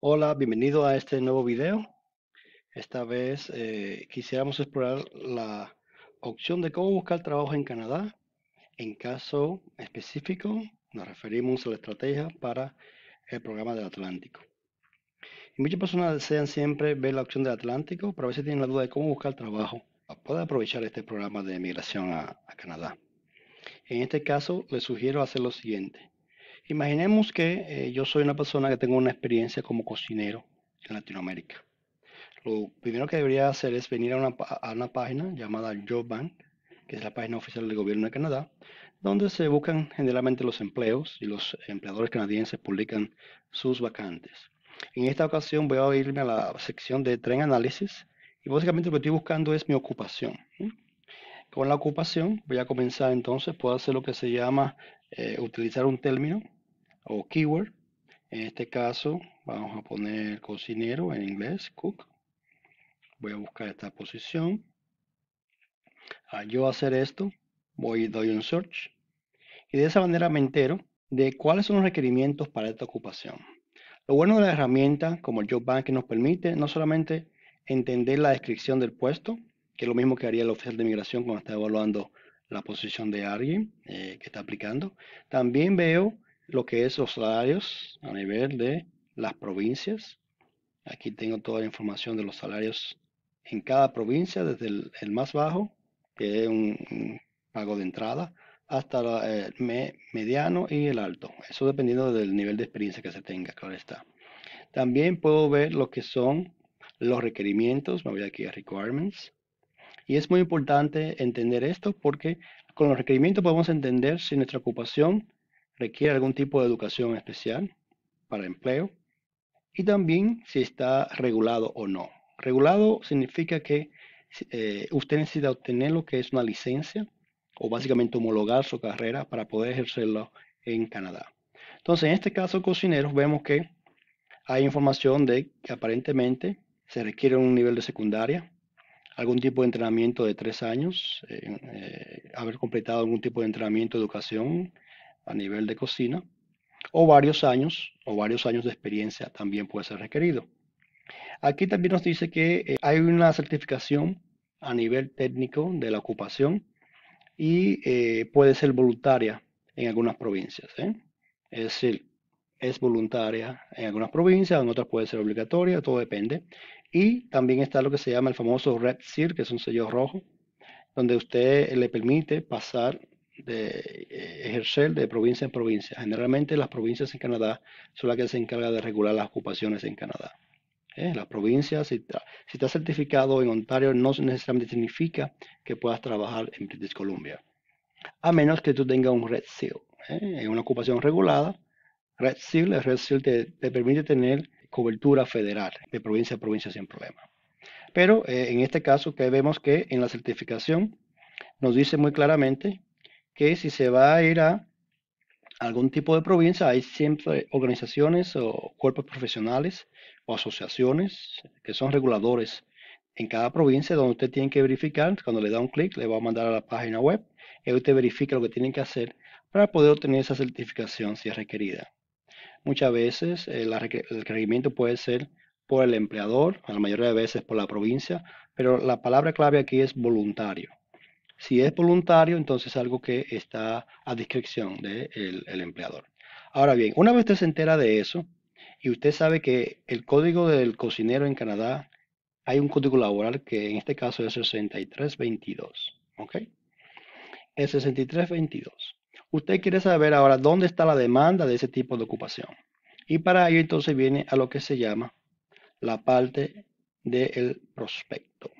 Hola, bienvenido a este nuevo video. Esta vez eh, quisiéramos explorar la opción de cómo buscar trabajo en Canadá. En caso específico, nos referimos a la estrategia para el programa del Atlántico. Y muchas personas desean siempre ver la opción del Atlántico, pero a veces tienen la duda de cómo buscar trabajo. para poder aprovechar este programa de migración a Canadá. En este caso, les sugiero hacer lo siguiente. Imaginemos que eh, yo soy una persona que tengo una experiencia como cocinero en Latinoamérica. Lo primero que debería hacer es venir a una, página llamada Job Bank, que es la página oficial del gobierno de Canadá, donde se buscan generalmente los empleos y los empleadores canadienses publican sus vacantes. En esta ocasión voy a irme a la sección de tren análisis y básicamente lo que estoy buscando es mi ocupación. Con la ocupación voy a comenzar entonces, puedo hacer lo que se llama eh, utilizar un término o keyword. En este caso vamos a poner cocinero en inglés, cook. Voy a buscar esta posición. Al ah, yo hacer esto, voy y doy un search. Y de esa manera me entero de cuáles son los requerimientos para esta ocupación. Lo bueno de la herramienta como el Job Bank nos permite no solamente entender la descripción del puesto, que es lo mismo que haría el oficial de migración cuando está evaluando la posición de alguien eh, que está aplicando. También veo lo que es los salarios a nivel de las provincias. Aquí tengo toda la información de los salarios en cada provincia, desde el, más bajo, que es un, pago de entrada, hasta el eh, mediano y el alto. Eso dependiendo del nivel de experiencia que se tenga, claro está. También puedo ver lo que son los requerimientos, me voy aquí a requirements. Y es muy importante entender esto porque con los requerimientos podemos entender si nuestra ocupación requiere algún tipo de educación especial para empleo y también si está regulado o no. Regulado significa que eh, usted necesita obtener lo que es una licencia o básicamente homologar su carrera para poder ejercerlo en Canadá. Entonces, en este caso, cocineros, vemos que hay información de que aparentemente se requiere un nivel de secundaria, algún tipo de entrenamiento de tres años, eh, eh, haber completado algún tipo de entrenamiento educación a nivel de cocina, o varios años, o varios años de experiencia también puede ser requerido. Aquí también nos dice que eh, hay una certificación a nivel técnico de la ocupación y eh, puede ser voluntaria en algunas provincias. ¿eh? Es decir, es voluntaria en algunas provincias, en otras puede ser obligatoria, todo depende. Y también está lo que se llama el famoso Red Seal, que es un sello rojo, donde usted le permite pasar de eh, ejercer de provincia en provincia. Generalmente las provincias en Canadá son las que se encargan de regular las ocupaciones en Canadá. en ¿eh? Las provincias, si, estás certificado en Ontario, no necesariamente significa que puedas trabajar en British Columbia. A menos que tú tengas un Red Seal. ¿eh? En una ocupación regulada. Red Seal, Red Seal te, permite tener cobertura federal de provincia a provincia sin problema. Pero en este caso que vemos que en la certificación nos dice muy claramente que si se va a ir a algún tipo de provincia, hay siempre organizaciones o cuerpos profesionales o asociaciones que son reguladores en cada provincia donde usted tiene que verificar. Cuando le da un clic, le va a mandar a la página web y usted verifica lo que tienen que hacer para poder obtener esa certificación si es requerida. Muchas veces eh, el requerimiento puede ser por el empleador, a la mayoría de veces por la provincia, pero la palabra clave aquí es voluntario. Si es voluntario, entonces algo que está a discreción del empleador. Ahora bien, una vez usted se entera de eso y usted sabe que el código del cocinero en Canadá, hay un código laboral que en este caso es 6322, ¿ok? El 6322. Usted quiere saber ahora dónde está la demanda de ese tipo de ocupación. Y para ello entonces viene a lo que se llama la parte del prospecto.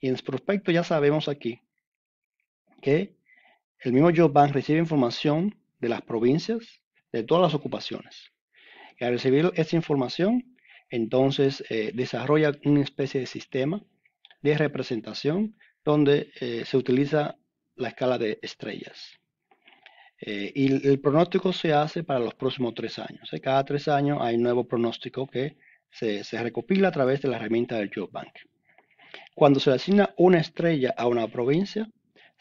Y en el prospecto ya sabemos aquí que el mismo Job Bank recibe información de las provincias, de todas las ocupaciones. Y al recibir esa información, entonces eh, desarrolla una especie de sistema de representación donde eh, se utiliza la escala de estrellas. Eh, y el, pronóstico se hace para los próximos tres años. Cada tres años hay un nuevo pronóstico que se, recopila a través de la herramienta del Job Bank. Cuando se asigna una estrella a una provincia,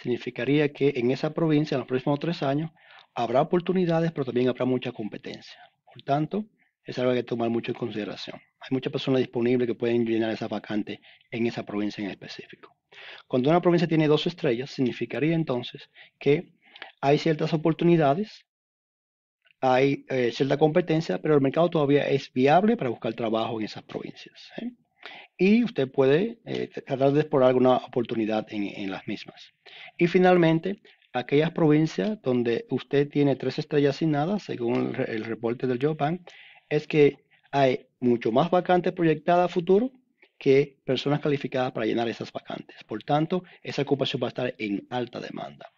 significaría que en esa provincia en los próximos tres años habrá oportunidades, pero también habrá mucha competencia. Por tanto, es algo que hay que tomar mucho en consideración. Hay muchas personas disponibles que pueden llenar esa vacante en esa provincia en específico. Cuando una provincia tiene dos estrellas, significaría entonces que hay ciertas oportunidades, hay eh, cierta competencia, pero el mercado todavía es viable para buscar trabajo en esas provincias. ¿eh? y usted puede eh, tratar de explorar alguna oportunidad en, las mismas. Y finalmente, aquellas provincias donde usted tiene tres estrellas asignadas, según el, reporte del Jopan, es que hay mucho más vacantes proyectadas a futuro que personas calificadas para llenar esas vacantes. Por tanto, esa ocupación va a estar en alta demanda.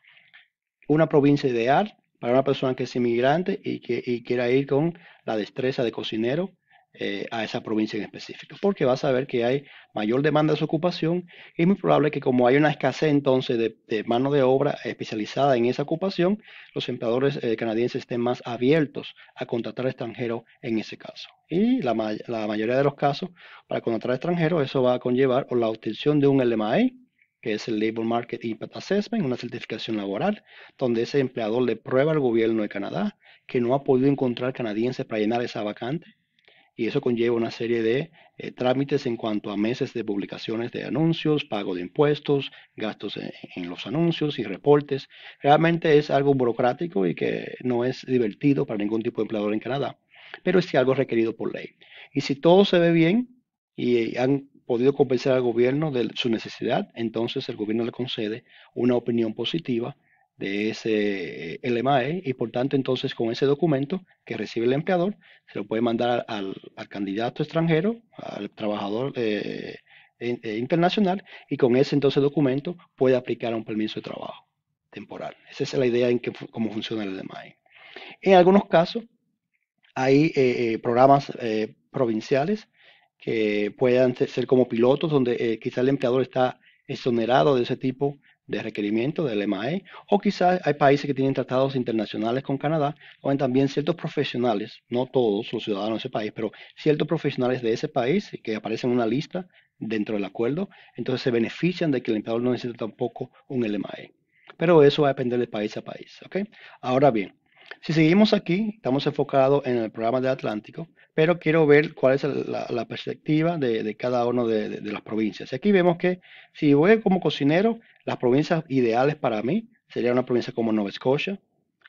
Una provincia ideal para una persona que es inmigrante y que y quiera ir con la destreza de cocinero eh, a esa provincia en específico, porque va a ver que hay mayor demanda de su ocupación y es muy probable que como hay una escasez entonces de, mano de obra especializada en esa ocupación, los empleadores eh, canadienses estén más abiertos a contratar extranjeros en ese caso. Y la, mayoría de los casos, para contratar extranjeros, eso va a conllevar o la obtención de un LMAE, que es el Labor Market Impact Assessment, una certificación laboral, donde ese empleador le prueba al gobierno de Canadá que no ha podido encontrar canadienses para llenar esa vacante y eso conlleva una serie de eh, trámites en cuanto a meses de publicaciones de anuncios, pago de impuestos, gastos en, los anuncios y reportes. Realmente es algo burocrático y que no es divertido para ningún tipo de empleador en Canadá, pero es algo requerido por ley. Y si todo se ve bien y han podido convencer al gobierno de su necesidad, entonces el gobierno le concede una opinión positiva de ese eh, LMAE y por tanto entonces con ese documento que recibe el empleador se lo puede mandar al, candidato extranjero, al trabajador eh, eh, internacional y con ese entonces documento puede aplicar a un permiso de trabajo temporal. Esa es la idea en que cómo funciona el LMAE. En algunos casos hay programas provinciales que pueden ser como pilotos donde quizá el empleador está exonerado de ese tipo de requerimiento del MAE, o quizás hay países que tienen tratados internacionales con Canadá, o en también ciertos profesionales, no todos los ciudadanos de ese país, pero ciertos profesionales de ese país que aparecen en una lista dentro del acuerdo, entonces se benefician de que el empleador no necesita tampoco un LMAE. Pero eso va a depender de país a país. ¿ok? Ahora bien, si seguimos aquí, estamos enfocados en el programa de Atlántico, pero quiero ver cuál es la, perspectiva de, cada una de, las provincias. aquí vemos que si voy como cocinero, las provincias ideales para mí serían una provincia como Nova Escocia,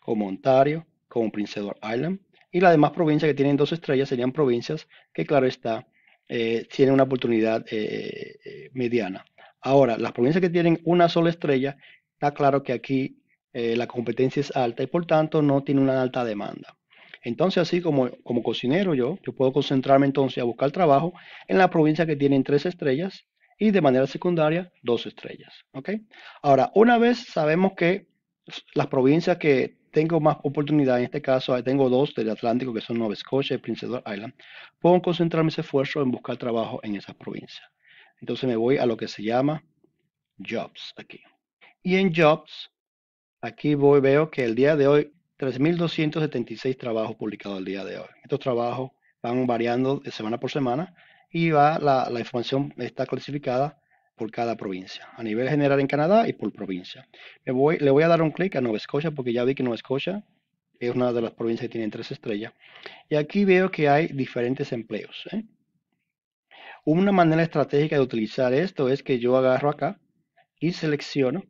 como Ontario, como Prince Edward Island, y las demás provincias que tienen dos estrellas serían provincias que, claro está, eh, tienen una oportunidad eh, eh, mediana. Ahora, las provincias que tienen una sola estrella, está claro que aquí eh, la competencia es alta y por tanto no tiene una alta demanda. Entonces, así como, como cocinero yo, yo puedo concentrarme entonces a buscar trabajo en la provincia que tienen tres estrellas y de manera secundaria dos estrellas. ¿ok? Ahora, una vez sabemos que las provincias que tengo más oportunidad, en este caso tengo dos del Atlántico que son Nueva Escocia y Prince Edward Island, puedo concentrar mis esfuerzos en buscar trabajo en esas provincias. Entonces me voy a lo que se llama jobs aquí. Y en jobs Aquí voy, veo que el día de hoy, 3.276 trabajos publicados el día de hoy. Estos trabajos van variando de semana por semana y va la, información está clasificada por cada provincia, a nivel general en Canadá y por provincia. Le voy, le voy a dar un clic a Nueva Escocia porque ya vi que Nueva Escocia es una de las provincias que tienen tres estrellas. Y aquí veo que hay diferentes empleos. ¿eh? Una manera estratégica de utilizar esto es que yo agarro acá y selecciono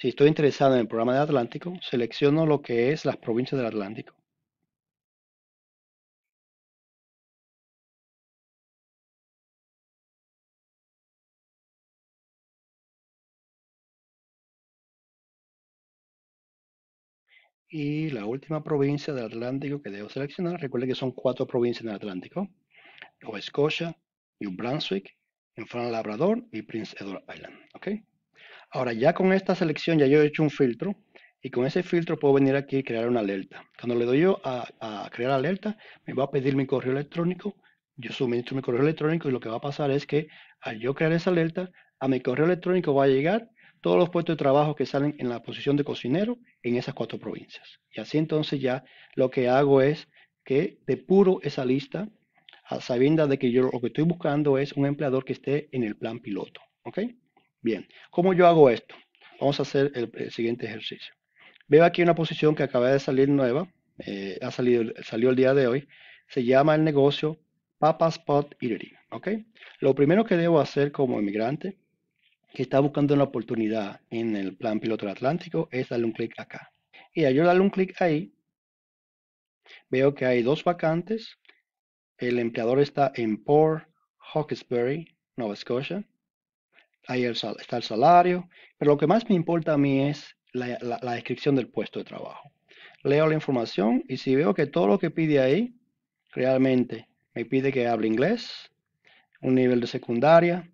si estoy interesado en el programa del Atlántico, selecciono lo que es las provincias del Atlántico. Y la última provincia del Atlántico que debo seleccionar, recuerde que son cuatro provincias del Atlántico. Nova Scotia, New Brunswick, Newfoundland Labrador y Prince Edward Island. ¿Ok? Ahora, ya con esta selección, ya yo he hecho un filtro y con ese filtro puedo venir aquí y crear una alerta. Cuando le doy yo a, crear alerta, me va a pedir mi correo electrónico, yo suministro mi correo electrónico y lo que va a pasar es que al yo crear esa alerta, a mi correo electrónico va a llegar todos los puestos de trabajo que salen en la posición de cocinero en esas cuatro provincias. Y así entonces ya lo que hago es que depuro esa lista a sabienda de que yo lo que estoy buscando es un empleador que esté en el plan piloto. ¿Ok? Bien, ¿cómo yo hago esto? Vamos a hacer el, siguiente ejercicio. Veo aquí una posición que acaba de salir nueva, eh, ha salido, salió el día de hoy. Se llama el negocio Papa Spot Eatery. ¿ok? Lo primero que debo hacer como inmigrante que está buscando una oportunidad en el plan piloto Atlántico es darle un clic acá. Y al yo darle un clic ahí, veo que hay dos vacantes. El empleador está en Port Hawkesbury, Nova Scotia, ahí está el salario, pero lo que más me importa a mí es la, descripción del puesto de trabajo. Leo la información y si veo que todo lo que pide ahí realmente me pide que hable inglés, un nivel de secundaria,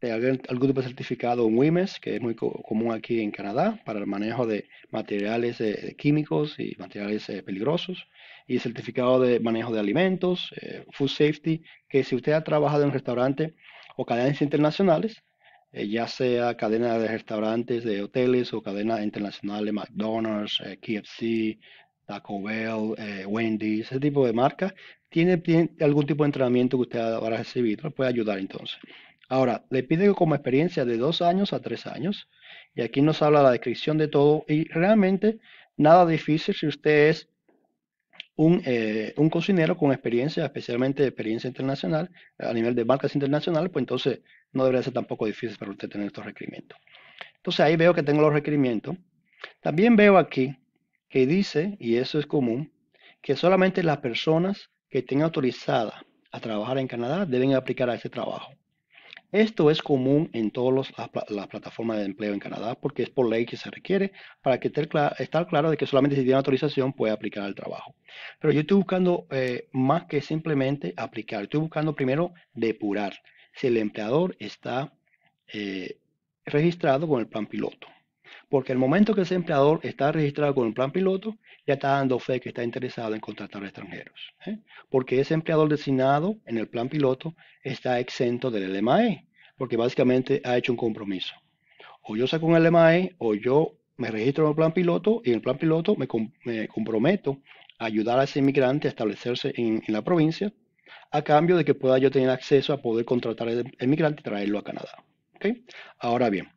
eh, algún, tipo de certificado en WIMES, que es muy común aquí en Canadá, para el manejo de materiales químicos y materiales eh, peligrosos, y certificado de manejo de alimentos, eh, food safety, que si usted ha trabajado en un restaurante o cadenas internacionales, eh, ya sea cadena de restaurantes, de hoteles o cadena internacional de McDonald's, eh, KFC, Taco Bell, eh, Wendy's, ese tipo de marcas, ¿tiene, algún tipo de entrenamiento que usted habrá recibido? puede ayudar entonces. Ahora, le pide como experiencia de dos años a tres años, y aquí nos habla la descripción de todo, y realmente nada difícil si usted es un, un cocinero con experiencia, especialmente experiencia internacional, a nivel de marcas internacionales, pues entonces no debería ser tampoco difícil para usted tener estos requerimientos. Entonces ahí veo que tengo los requerimientos. También veo aquí que dice, y eso es común, que solamente las personas que estén autorizadas a trabajar en Canadá deben aplicar a ese trabajo. Esto es común en todas las, plataformas de empleo en Canadá porque es por ley que se requiere para que esté claro de que solamente si tiene autorización puede aplicar al trabajo. Pero yo estoy buscando eh, más que simplemente aplicar, estoy buscando primero depurar si el empleador está eh, registrado con el plan piloto. Porque el momento que ese empleador está registrado con el plan piloto, ya está dando fe que está interesado en contratar a extranjeros. ¿eh? Porque ese empleador designado en el plan piloto está exento del LMAE, porque básicamente ha hecho un compromiso. O yo saco un LMAE o yo me registro en el plan piloto y en el plan piloto me, comprometo a ayudar a ese inmigrante a establecerse en la provincia a cambio de que pueda yo tener acceso a poder contratar el, emigrante migrante y traerlo a Canadá. Ahora bien,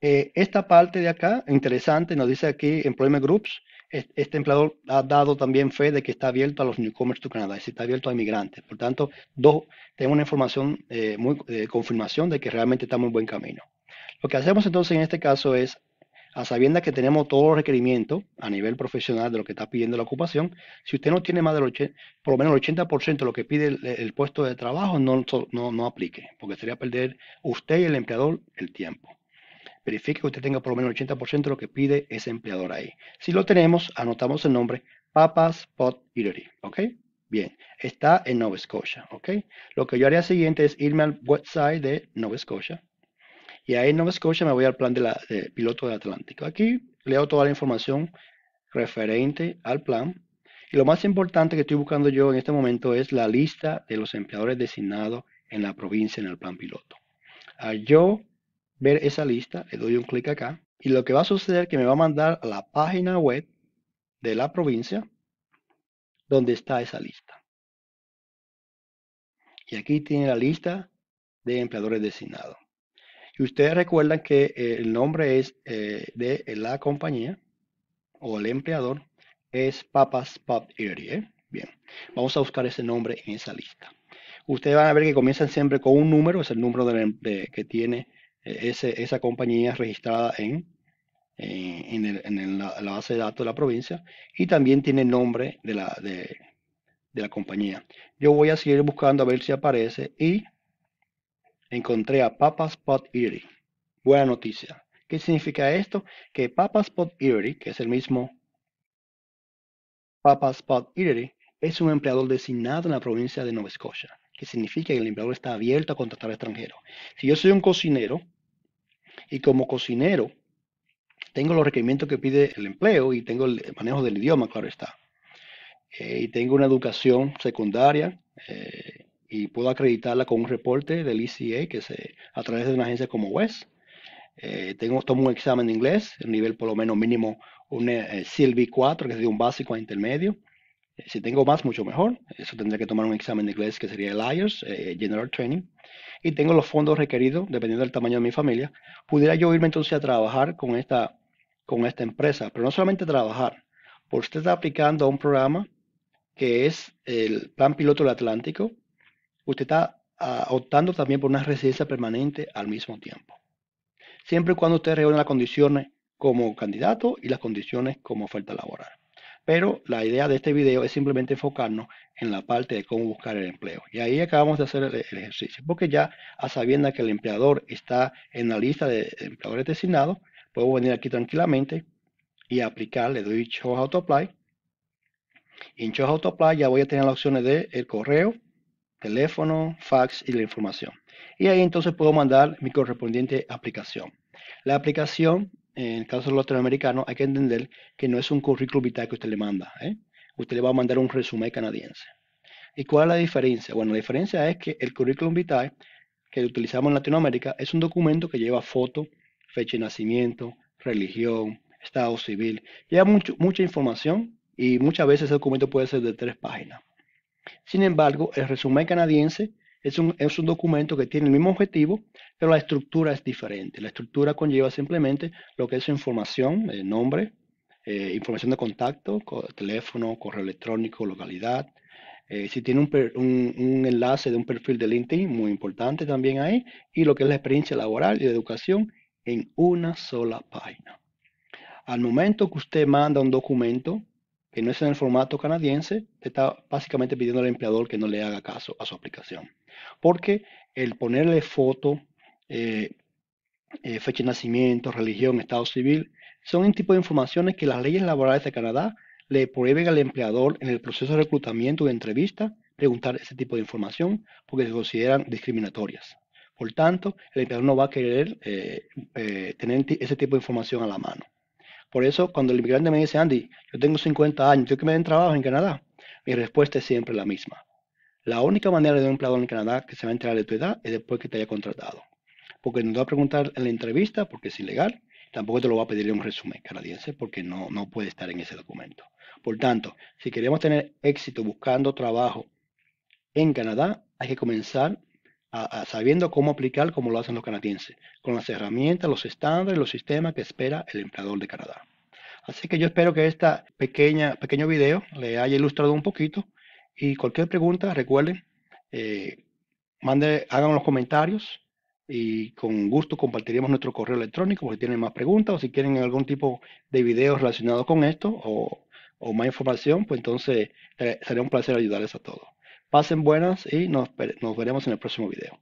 eh, esta parte de acá, interesante, nos dice aquí Employment Groups, este empleador ha dado también fe de que está abierto a los newcomers to Canadá, es está abierto a migrantes. Por tanto, dos, tenemos una información, eh, muy, eh, confirmación de que realmente estamos en buen camino. Lo que hacemos entonces en este caso es a sabiendas que tenemos todos los requerimientos a nivel profesional de lo que está pidiendo la ocupación, si usted no tiene más del 80, por lo menos el 80% de lo que pide el, puesto de trabajo, no, no, aplique, porque sería perder usted y el empleador el tiempo. Verifique que usted tenga por lo menos el 80% de lo que pide ese empleador ahí. Si lo tenemos, anotamos el nombre Papas Pot Eatery, ¿ok? Bien, está en Nova Scotia, ¿ok? Lo que yo haría siguiente es irme al website de Nova Scotia, y ahí en Nova Scotia me voy al plan de, la, de piloto del Atlántico. Aquí leo toda la información referente al plan. Y lo más importante que estoy buscando yo en este momento es la lista de los empleadores designados en la provincia en el plan piloto. Al yo ver esa lista, le doy un clic acá y lo que va a suceder es que me va a mandar a la página web de la provincia donde está esa lista. Y aquí tiene la lista de empleadores designados. Y ustedes recuerdan que eh, el nombre es eh, de eh, la compañía o el empleador es Papa's Pop Area. Bien, vamos a buscar ese nombre en esa lista. Ustedes van a ver que comienzan siempre con un número, es el número de, em, que tiene esa compañía registrada en, la, base de datos de la provincia y también tiene el nombre de la, de la compañía. Yo voy a seguir buscando a ver si aparece y Encontré a Papa Spot Eatery. Buena noticia. ¿Qué significa esto? Que Papa Spot Eatery, que es el mismo Papa Spot Eatery, es un empleador designado en la provincia de Nueva Escocia. que significa que el empleador está abierto a contratar extranjeros. Si yo soy un cocinero y como cocinero tengo los requerimientos que pide el empleo y tengo el manejo del idioma, claro está, eh, y tengo una educación secundaria, eh, y acreditarla con un reporte del ECA que se, a través de una agencia como WES. Eh, tengo, tomo un examen de inglés, el nivel por lo menos mínimo un eh, 4, que es un básico a intermedio. Eh, si tengo más, mucho mejor. Eso tendría que tomar un examen de inglés que sería el IELTS, eh, General Training. Y tengo los fondos requeridos, dependiendo del tamaño de mi familia. Pudiera yo irme entonces a trabajar con esta, con esta empresa, pero no solamente trabajar, por usted está aplicando a un programa que es el Plan Piloto del Atlántico, usted está ah, optando también por una residencia permanente al mismo tiempo. Siempre y cuando usted reúna las condiciones como candidato y las condiciones como oferta laboral. Pero la idea de este video es simplemente enfocarnos en la parte de cómo buscar el empleo. Y ahí acabamos de hacer el, ejercicio, porque ya a sabienda que el empleador está en la lista de empleadores designados, puedo venir aquí tranquilamente y aplicar, le doy Show How to Apply. en Show auto Apply ya voy a tener las opciones de el correo, teléfono, fax y la información. Y ahí entonces puedo mandar mi correspondiente aplicación. La aplicación, en el caso de los latinoamericanos, hay que entender que no es un currículum vital que usted le manda. ¿eh? Usted le va a mandar un resumen canadiense. ¿Y cuál es la diferencia? Bueno, la diferencia es que el currículum vitae que utilizamos en Latinoamérica es un documento que lleva foto, fecha de nacimiento, religión, estado civil. Lleva mucho, mucha información y muchas veces ese documento puede ser de tres páginas. Sin embargo, el resumen canadiense es un, es un, documento que tiene el mismo objetivo, pero la estructura es diferente. La estructura conlleva simplemente lo que es información, eh, nombre, eh, información de contacto, teléfono, correo electrónico, localidad. Eh, si tiene un, un, enlace de un perfil de LinkedIn, muy importante también ahí, y lo que es la experiencia laboral y de educación en una sola página. Al momento que usted manda un documento que no es en el formato canadiense, te está básicamente pidiendo al empleador que no le haga caso a su aplicación. Porque el ponerle foto, eh, eh, fecha de nacimiento, religión, estado civil, son un tipo de informaciones que las leyes laborales de Canadá le prohíben al empleador en el proceso de reclutamiento de entrevista preguntar ese tipo de información porque se consideran discriminatorias. Por tanto, el empleador no va a querer eh, tener ese tipo de información a la mano. Por eso, cuando el inmigrante me dice, Andy, yo tengo 50 años, yo que me den trabajo en Canadá, mi respuesta es siempre la misma. La única manera de un empleador en Canadá que se va a enterar de tu edad es después que te haya contratado. Porque no te va a preguntar en la entrevista porque es ilegal, tampoco te lo va a pedir en un resumen canadiense porque no, no puede estar en ese documento. Por tanto, si queremos tener éxito buscando trabajo en Canadá, hay que comenzar sabiendo cómo aplicar como lo hacen los canadienses, con las herramientas, los estándares, los sistemas que espera el empleador de Canadá. Así que yo espero que este pequeño video le haya ilustrado un poquito y cualquier pregunta, recuerden, eh, mande, hagan los comentarios y con gusto compartiremos nuestro correo electrónico si tienen más preguntas o si quieren algún tipo de video relacionado con esto o, más información, pues entonces eh, sería un placer ayudarles a todos. Pasen buenas y nos, nos veremos en el próximo video.